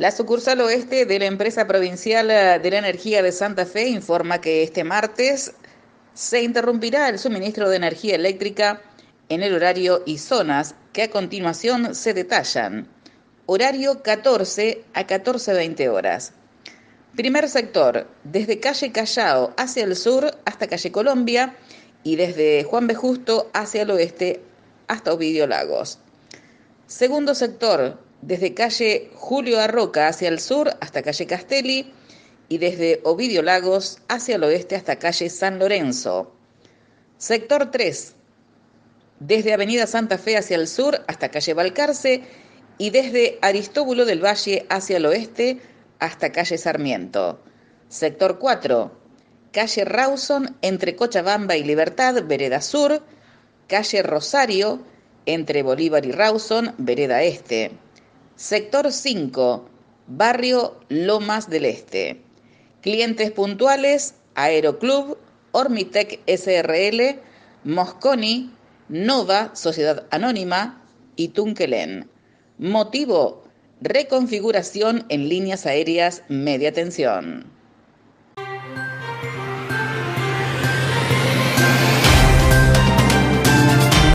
La sucursal oeste de la empresa provincial eh, de la energía de Santa Fe informa que este martes se interrumpirá el suministro de energía eléctrica en el horario y zonas que a continuación se detallan. Horario 14 a 14.20 horas. Primer sector, desde calle Callao hacia el sur hasta calle Colombia y desde Juan B. Justo hacia el oeste hasta Ovidio Lagos. Segundo sector, desde calle Julio Arroca hacia el sur hasta calle Castelli y desde Ovidio Lagos hacia el oeste hasta calle San Lorenzo. Sector 3, desde Avenida Santa Fe hacia el sur hasta calle Balcarce y desde Aristóbulo del Valle hacia el oeste hasta calle Sarmiento. Sector 4, calle Rawson entre Cochabamba y Libertad, vereda sur, calle Rosario entre Bolívar y Rawson, vereda este sector 5, barrio Lomas del Este. Clientes puntuales, Aeroclub, Ormitec SRL, Mosconi, Nova, Sociedad Anónima y Tunquelén. Motivo, reconfiguración en líneas aéreas media tensión.